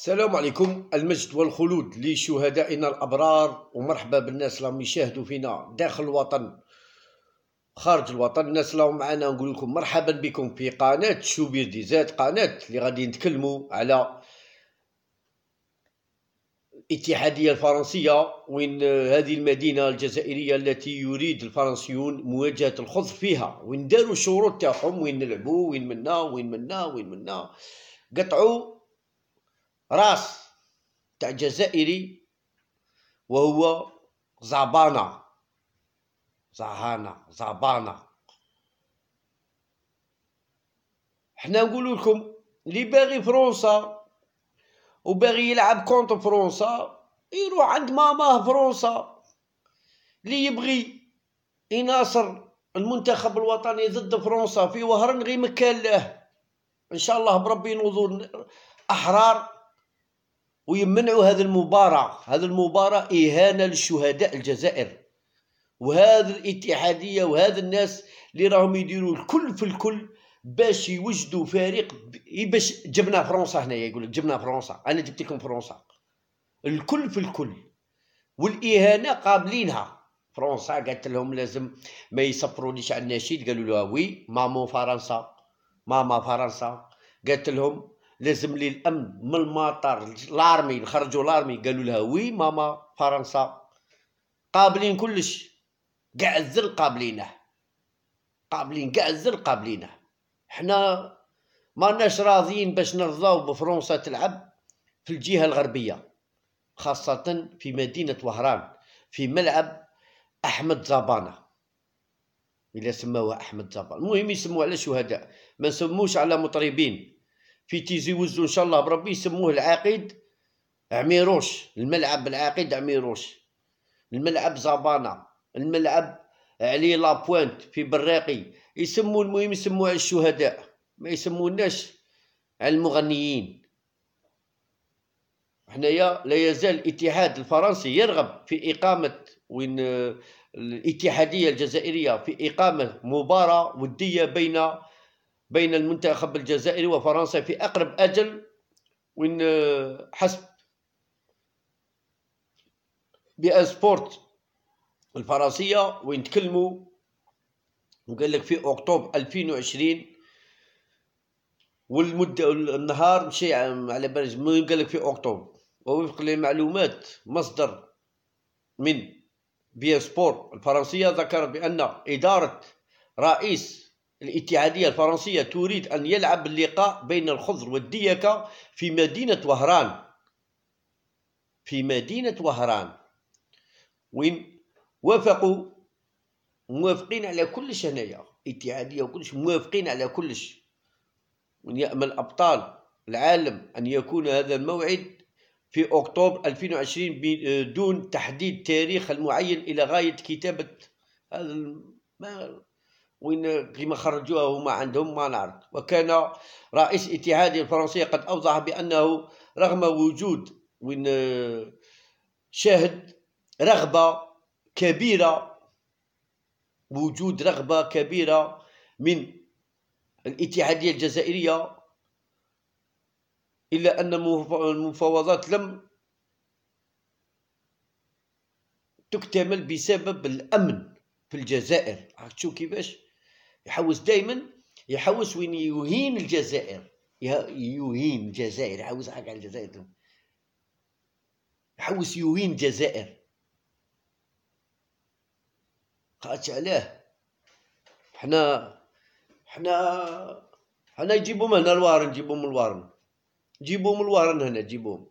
السلام عليكم المجد والخلود لشهدائنا الابرار ومرحبا بالناس اللي يشاهدوا فينا داخل الوطن خارج الوطن الناس اللي معنا نقول لكم مرحبا بكم في قناه شوبير ديزات قناه اللي غادي نتكلموا على الاتحاديه الفرنسيه وين هذه المدينه الجزائريه التي يريد الفرنسيون مواجهه الخضر فيها وين داروا الشروط تاعهم وين نلعبوا وين منا وين منا وين منا قطعوا راس تاع جزائري وهو زعبانة زهانة زعبانة حنا نقول لكم اللي باغي فرنسا وباغي يلعب كونت فرنسا يروح عند ماماه فرنسا اللي يبغي يناصر المنتخب الوطني ضد فرنسا في وهران غير مكان له ان شاء الله بربي نوضوا احرار ويمنعوا هذه المباراة هذه المباراة إهانة للشهداء الجزائر وهذه الاتحادية وهذا الناس اللي راهم يديروا الكل في الكل باش يوجدوا فريق باش جبنا فرنسا هنايا يقول لك جبنا فرنسا انا جبت لكم فرنسا الكل في الكل والاهانه قابلينها فرنسا قالت لهم لازم ما يسفرونيش على النشيد قالوا لها وي مامو فرنسا ماما فرنسا قالت لهم لازم لي الامن من المطار لارمي خرجوا لارمي قالوا لها وي ماما فرنسا قابلين كلش كاع الزر قابلينه قابلين كاع الزر قابلينه حنا ماناش راضيين باش نرضاو بفرنسا تلعب في الجهه الغربيه خاصه في مدينه وهران في ملعب احمد زابانه الا سماوها احمد زابانه المهم يسموه على شهداء ما نسموش على مطربين في تيزي وزو ان شاء الله بربي يسموه العقيد عميروش الملعب العقيد عميروش الملعب زابانا الملعب علي لابوانت في براقي يسمو المهم يسمو على الشهداء ما يسموناش على المغنيين حنايا لا يزال الاتحاد الفرنسي يرغب في اقامه وين الاتحاديه الجزائريه في اقامه مباراه وديه بين بين المنتخب الجزائري وفرنسا في أقرب أجل وإن آه، حسب بي ان سبورت الفرنسية وين تكلموا وقال لك في أكتوبر 2020 والمدة النهار مشي على بالي قال لك في أكتوبر ووفق لمعلومات مصدر من بي ان سبورت الفرنسية ذكر بأن إدارة رئيس الاتحادية الفرنسية تريد أن يلعب اللقاء بين الخضر والديكة في مدينة وهران في مدينة وهران وين وافقوا موافقين على كلش هنايا اتحادية وكلش موافقين على كلش وين يأمل أبطال العالم أن يكون هذا الموعد في أكتوبر 2020 دون تحديد تاريخ المعين إلى غاية كتابة هذا ما وين كيما خرجوها هما عندهم ما نعرف وكان رئيس اتحاد الفرنسي قد اوضح بانه رغم وجود وين شاهد رغبه كبيره وجود رغبه كبيره من الاتحاديه الجزائريه الا ان المفاوضات لم تكتمل بسبب الامن في الجزائر شو كيفاش يحوس دائما يحوس وين يهين الجزائر يهين الجزائر يحوس حق على الجزائر يحوس يهين الجزائر قالت عليه حنا حنا حنا يجيبوهم هنا الوارن جيبوهم الوارن جيبوهم الوارن هنا جيبوهم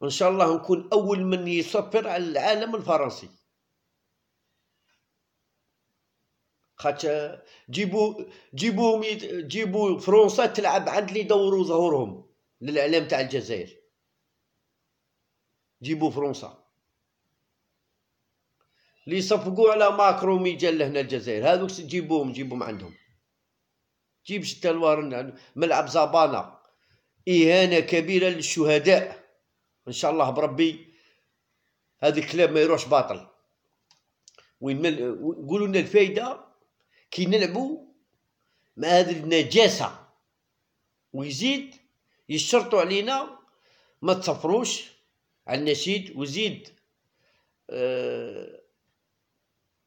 وان شاء الله نكون اول من يصفر على العالم الفرنسي خاطش جيبو جيبو جيبو فرنسا تلعب عند اللي يدوروا ظهورهم للاعلام تاع الجزائر جيبو فرنسا لي يصفقوا على ماكرو مي جا لهنا الجزائر هذوك تجيبوهم جيبوهم عندهم جيب شتا الوارن ملعب زابانا اهانه كبيره للشهداء ان شاء الله بربي هذا الكلام ما يروحش باطل وين قولوا لنا الفايده كي نلعبو مع هذه النجاسه ويزيد يشرطوا علينا ما تصفروش على النشيد ويزيد أه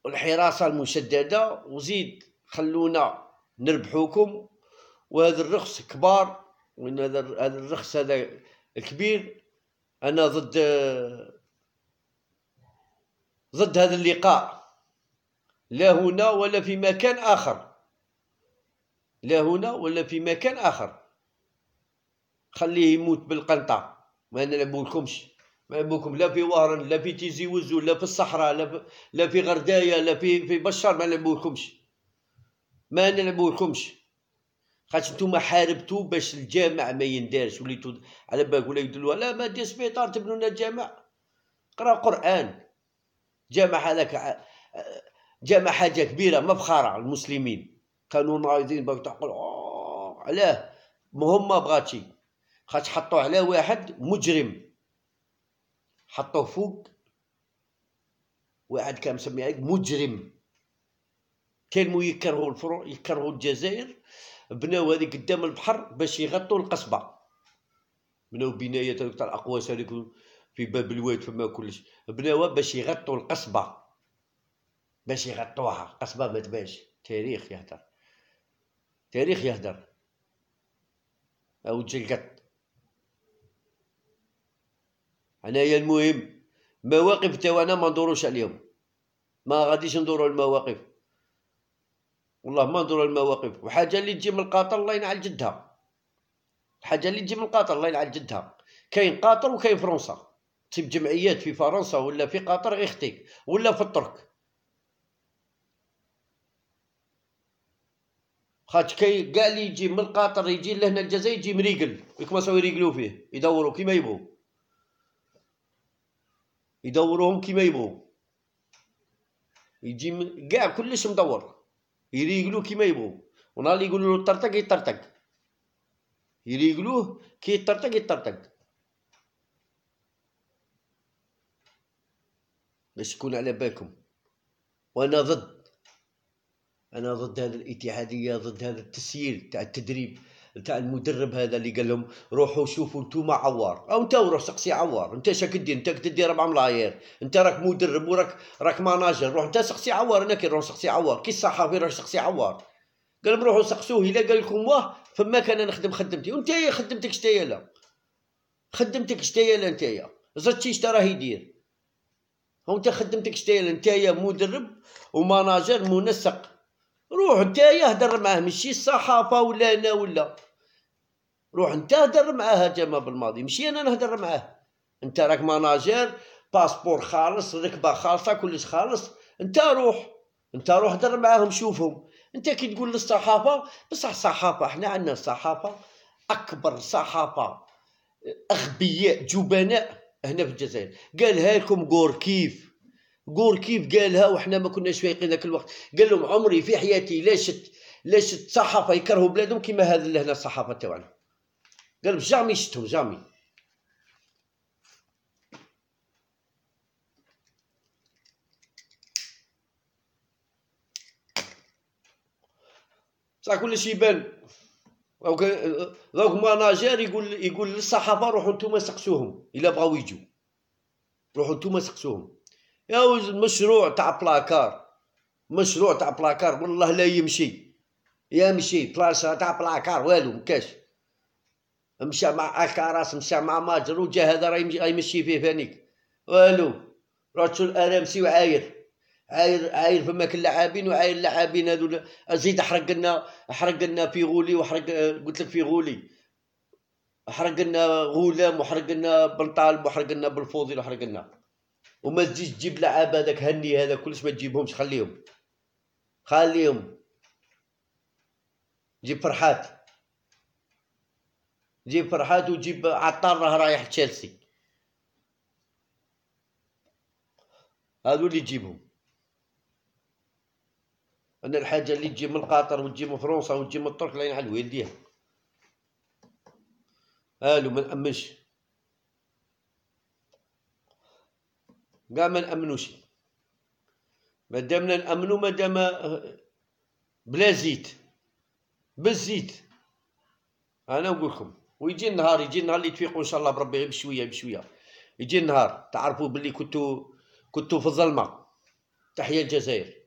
الحراسه المشدده وزيد خلونا نربحوكم وهذا الرخص كبار وان هذا الرخص هذا كبير انا ضد آه، ضد هذا اللقاء لا هنا ولا في مكان آخر لا هنا ولا في مكان آخر خليه يموت بالقنطة ما نلعبولكمش ما نلعبوكم لا في وهران لا في تيزي وزو لا في الصحراء لا في, لا في غردايا لا في في بشر ما نلعبولكمش ما نلعبولكمش خاطش نتوما حاربتو باش الجامع ما يندارش وليتو على بالك ولا يدلوا لا ما دير سبيطار تبنونا الجامع قرا قران جامع هذاك جمع حاجه كبيره مفخره على المسلمين كانوا نايضين باش تقول علاه ما بغاتي بغاتشي خاطش حطو على واحد مجرم حطوه فوق واحد كان مسمي عليك مجرم كانوا يكرهوا الفروع يكرهوا الجزائر بناو هاذيك قدام البحر باش يغطوا القصبه بناو بنايات تاع الاقواس هذيك في باب الواد فما كلش بناوها باش يغطوا القصبه باش يغطوها قصبة ما تبانش تاريخ يهدر تاريخ يهدر او تجي القط هنايا المهم مواقف توانا ما ندوروش عليهم ما غاديش ندورو المواقف والله ما ندورو المواقف وحاجه اللي تجي من القاطر الله ينعل جدها حاجة اللي تجي من القاطر الله ينعل جدها كاين قاطر وكاين فرنسا تسيب جمعيات في فرنسا ولا في قطر غيختيك ولا في الترك خاطش كي كاع اللي يجي من قطر يجي لهنا الجزائر يجي مريقل كيما يكمصوا يريقلو فيه يدورو كيما يبغو يدوروهم كيما يبغو يجي كاع كلش مدور يريقلو كيما يبغو ونهار اللي يقولو طرطق يطرطق يريقلوه كي يطرطق يطرطق باش يكون على بالكم وانا ضد انا ضد هذه الاتحاديه ضد هذا التسيير تاع التدريب تاع المدرب هذا اللي قال لهم روحوا شوفوا نتوما عوار او انت روح سقسي عوار انت شاك دير انت تدير ربع ملايير انت راك مدرب وراك راك ماناجر روح انت سقسي عوار انا كي نروح سقسي عوار كي الصحافي روح سقسي عوار قال لهم روحوا سقسوه الا قال لكم واه فما كان نخدم خدمتي وانت خدمتك شتايا لا خدمتك شتايا لا نتايا زدتي شتا راه يدير هو انت خدمتك شتايا لا نتايا مدرب ومناجر منسق روح انت يهدر معاه ماشي الصحافه ولا انا ولا روح انت هدر معاه جما بالماضي ماشي انا نهدر معاه انت راك ماناجير باسبور خالص ركبه خالصه كلش خالص انت روح انت روح هدر معاهم شوفهم انت كي تقول للصحافه بصح الصحافه احنا عندنا الصحافه اكبر صحافه اغبياء جبناء هنا في الجزائر قالها لكم كيف قول كيف قالها وحنا ما كناش فايقين ذاك الوقت قال لهم عمري في حياتي لا شت لا شت صحافه يكرهوا بلادهم كيما هذا اللي هنا الصحافه تاعنا قال جامي شتهم جامي صح كل شيء يبان دونك ماناجير يقول يقول للصحافه روحوا نتوما سقسوهم الا بغاو يجوا روحوا نتوما سقسوهم يا المشروع تاع بلاكار مشروع تاع بلاكار والله لا يمشي يمشي بلاصه تاع بلاكار والو مكاش مشى مع الكراس مشى مع ماجر وجا هذا راه يمشي فيه فانيك والو راتشو الارامسي وعاير عاير عاير فماك اللاعبين وعاير اللاعبين هذو زيد حرق لنا حرق لنا غولي وحرق قلت لك غولي حرق لنا غلام وحرق لنا بنطالب وحرق لنا بالفوضي وحرق لنا وما تجيش تجيب لعابه هذاك هني هذا كلش ما تجيبهمش خليهم خليهم جيب فرحات جيب فرحات وجيب عطار راه رايح تشيلسي هادو اللي تجيبهم انا الحاجه اللي تجي من قطر وتجي من فرنسا وتجي من الترك لا ينعل ويديها الو ما نامنش كاع ما نامنوش مادامنا نامنو مادام بلا زيت بالزيت انا نقول لكم ويجي النهار يجي النهار اللي تفيقوا ان شاء الله بربي بشويه بشويه يجي النهار تعرفوا باللي كنتوا كنتوا في الظلمه تحيا الجزائر